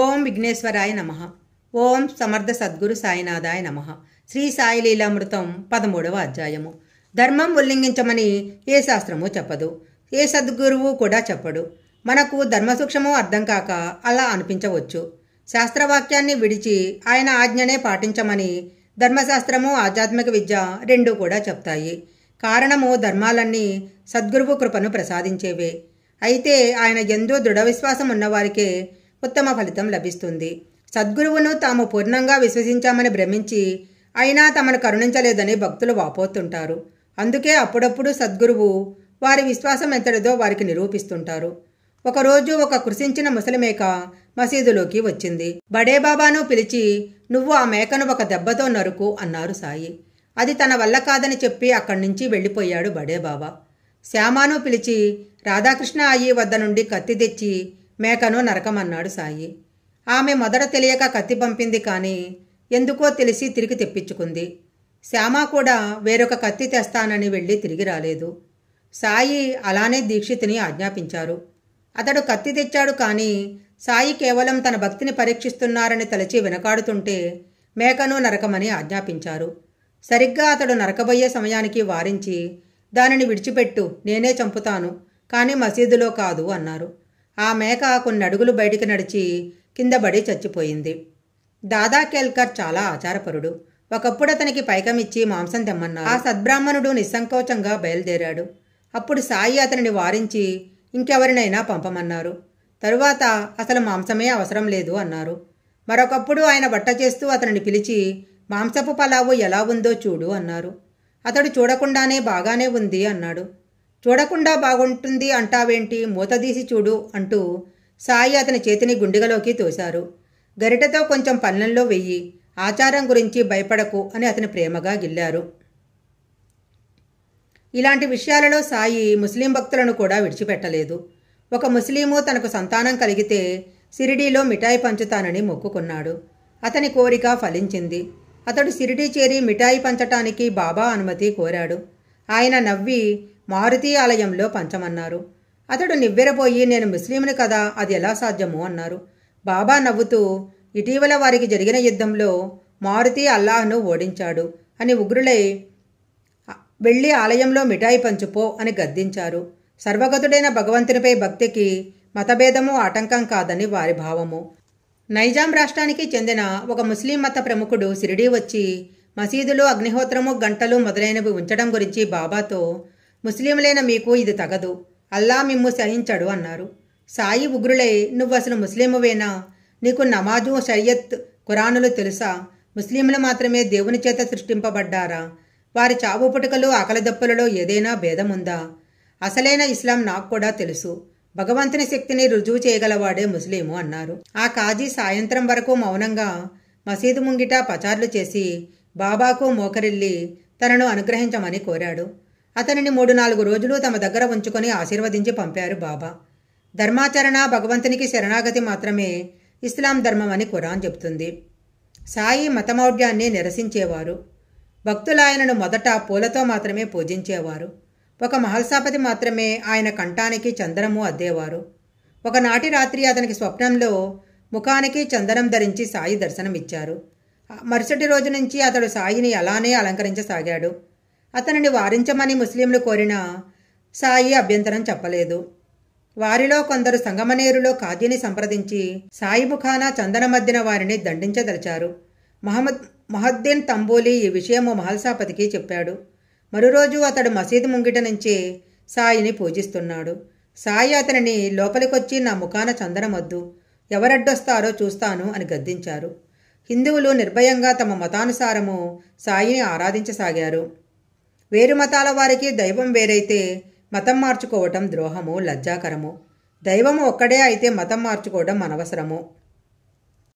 ఓం విఘ్నేశ్వరాయ నమ ఓం సమర్థ సద్గురు సాయినాథాయ నమ శ్రీ సాయి లీలామృతం పదమూడవ అధ్యాయము ధర్మం ఉల్లంఘించమని ఏ శాస్త్రమూ చెప్పదు ఏ సద్గురువు కూడా చెప్పడు మనకు ధర్మసూక్ష్మం అర్థం కాక అలా అనిపించవచ్చు శాస్త్రవాక్యాన్ని విడిచి ఆయన ఆజ్ఞనే పాటించమని ధర్మశాస్త్రము ఆధ్యాత్మిక విద్య రెండూ కూడా చెప్తాయి కారణము ధర్మాలన్నీ సద్గురువు కృపను ప్రసాదించేవే అయితే ఆయన ఎందో దృఢ విశ్వాసం ఉన్నవారికే ఉత్తమ ఫలితం లభిస్తుంది సద్గురువును తాము పూర్ణంగా విశ్వసించామని భ్రమించి అయినా తమను కరుణించలేదని భక్తులు వాపోతుంటారు అందుకే అప్పుడప్పుడు సద్గురువు వారి విశ్వాసం ఎంతటిదో వారికి నిరూపిస్తుంటారు ఒకరోజు ఒక కృషించిన ముసలిమేక మసీదులోకి వచ్చింది బడేబాబాను పిలిచి నువ్వు ఆ మేకను ఒక దెబ్బతో నరుకు అన్నారు సాయి అది తన వల్ల కాదని చెప్పి అక్కడి నుంచి వెళ్ళిపోయాడు బడేబాబా శ్యామాను పిలిచి రాధాకృష్ణ అయ్యి వద్ద నుండి కత్తి తెచ్చి మేకను నరకమన్నాడు సాయి ఆమె మొదట తెలియక కత్తి పంపింది కానీ ఎందుకో తెలిసి తిరిగి తెప్పించుకుంది శ్యామ కూడా వేరొక కత్తి తెస్తానని వెళ్ళి తిరిగి రాలేదు సాయి అలానే దీక్షితిని ఆజ్ఞాపించారు అతడు కత్తి తెచ్చాడు కానీ సాయి కేవలం తన భక్తిని పరీక్షిస్తున్నారని తలచి వెనకాడుతుంటే మేకను నరకమని ఆజ్ఞాపించారు సరిగ్గా అతడు నరకబోయే సమయానికి వారించి దానిని విడిచిపెట్టు నేనే చంపుతాను కానీ మసీదులో కాదు అన్నారు ఆ మేక కొన్ని అడుగులు బయటికి నడిచి కిందబడి చచ్చిపోయింది దాదా కేల్కర్ చాలా ఆచారపరుడు ఒకప్పుడు అతనికి పైకమిచ్చి మాంసం తెమ్మన్నారు ఆ సద్బ్రాహ్మణుడు నిస్సంకోచంగా బయలుదేరాడు అప్పుడు సాయి అతనిని వారించి ఇంకెవరినైనా పంపమన్నారు తరువాత అసలు మాంసమే అవసరం లేదు అన్నారు మరొకప్పుడు ఆయన బట్ట చేస్తూ అతనిని పిలిచి మాంసపు పలావు ఎలా ఉందో చూడు అన్నారు అతడు చూడకుండానే బాగానే ఉంది అన్నాడు చూడకుండా బాగుంటుంది అంటావేంటి మూతదీసి చూడు అంటూ సాయి అతని చేతిని గుండిగలోకి తోశారు గరిటతో కొంచెం పళ్ళెంలో వెయ్యి ఆచారం గురించి భయపడకు అని అతని ప్రేమగా గిల్లారు ఇలాంటి విషయాలలో సాయి ముస్లిం భక్తులను కూడా విడిచిపెట్టలేదు ఒక ముస్లిము తనకు సంతానం కలిగితే సిరిడీలో మిఠాయి పంచుతానని మొక్కుకున్నాడు అతని కోరిక ఫలించింది అతడు సిరిడీ చేరి మిఠాయి పంచటానికి బాబా అనుమతి కోరాడు ఆయన నవ్వి మారుతి ఆలయంలో పంచమన్నారు అతడు నివ్వెరపోయి నేను ముస్లింని కదా అది ఎలా సాధ్యము అన్నారు బాబా నవ్వుతూ ఇటీవల వారికి జరిగిన యుద్ధంలో మారుతి అల్లాహ్ను ఓడించాడు అని ఉగ్రులై వెళ్ళి ఆలయంలో మిఠాయి పంచుపో అని గద్దించారు సర్వగతుడైన భగవంతునిపై భక్తికి మతభేదము ఆటంకం కాదని వారి భావము నైజాం రాష్ట్రానికి చెందిన ఒక ముస్లిం మత ప్రముఖుడు సిరిడీ వచ్చి మసీదులో అగ్నిహోత్రము గంటలు మొదలైనవి ఉంచడం గురించి బాబాతో ముస్లింలైన మీకు ఇది తగదు అల్లా మిమ్ము సహించడు అన్నారు సాయి ఉగ్రులై నువ్వు అసలు ముస్లిమువేనా నీకు నమాజు షరియత్ ఖురానులు తెలుసా ముస్లింలు మాత్రమే దేవుని చేత సృష్టింపబడ్డారా వారి చావు పుటకలు ఆకలిదప్పులలో ఏదైనా భేదముందా అసలైన ఇస్లాం నాకు కూడా తెలుసు భగవంతుని శక్తిని రుజువు చేయగలవాడే ముస్లిము అన్నారు ఆ కాజీ సాయంత్రం వరకు మౌనంగా మసీదు ముంగిట పచార్లు చేసి బాబాకు మోకరిల్లి తనను అనుగ్రహించమని కోరాడు అతనిని మూడు నాలుగు రోజులు తమ దగ్గర ఉంచుకొని ఆశీర్వదించి పంపారు బాబా ధర్మాచరణ భగవంతునికి శరణాగతి మాత్రమే ఇస్లాం ధర్మం అని ఖురాన్ చెబుతుంది సాయి మతమౌఢ్యాన్ని నిరసించేవారు భక్తులు ఆయనను మొదట పూలతో మాత్రమే పూజించేవారు ఒక మహల్సాపతి మాత్రమే ఆయన కంఠానికి చందనము అద్దేవారు ఒకనాటి రాత్రి అతనికి స్వప్నంలో ముఖానికి చందనం ధరించి సాయి దర్శనమిచ్చారు మరుసటి రోజు నుంచి అతడు సాయిని అలానే అలంకరించసాగాడు అతనిని వారించమని ముస్లింలు కోరిన సాయి అభ్యంతరం చెప్పలేదు వారిలో కొందరు సంగమనేరులో కాజీని సంప్రదించి సాయి చందన మధ్యన వారిని దండించదలిచారు మహమ్మద్ మహద్దీన్ తంబూలి ఈ విషయము మహల్సాపతికి చెప్పాడు మరోరోజు అతడు మసీదు ముంగిట నుంచి సాయిని పూజిస్తున్నాడు సాయి అతనిని లోపలికొచ్చి నా ముఖాన చందనమద్దు ఎవరడ్డొస్తారో చూస్తాను అని గద్దించారు హిందువులు నిర్భయంగా తమ మతానుసారము సాయిని ఆరాధించసాగారు వేరు మతాల వారికి దైవం వేరైతే మతం మార్చుకోవటం ద్రోహము లజ్జాకరము దైవము ఒక్కడే అయితే మతం మార్చుకోవడం అనవసరము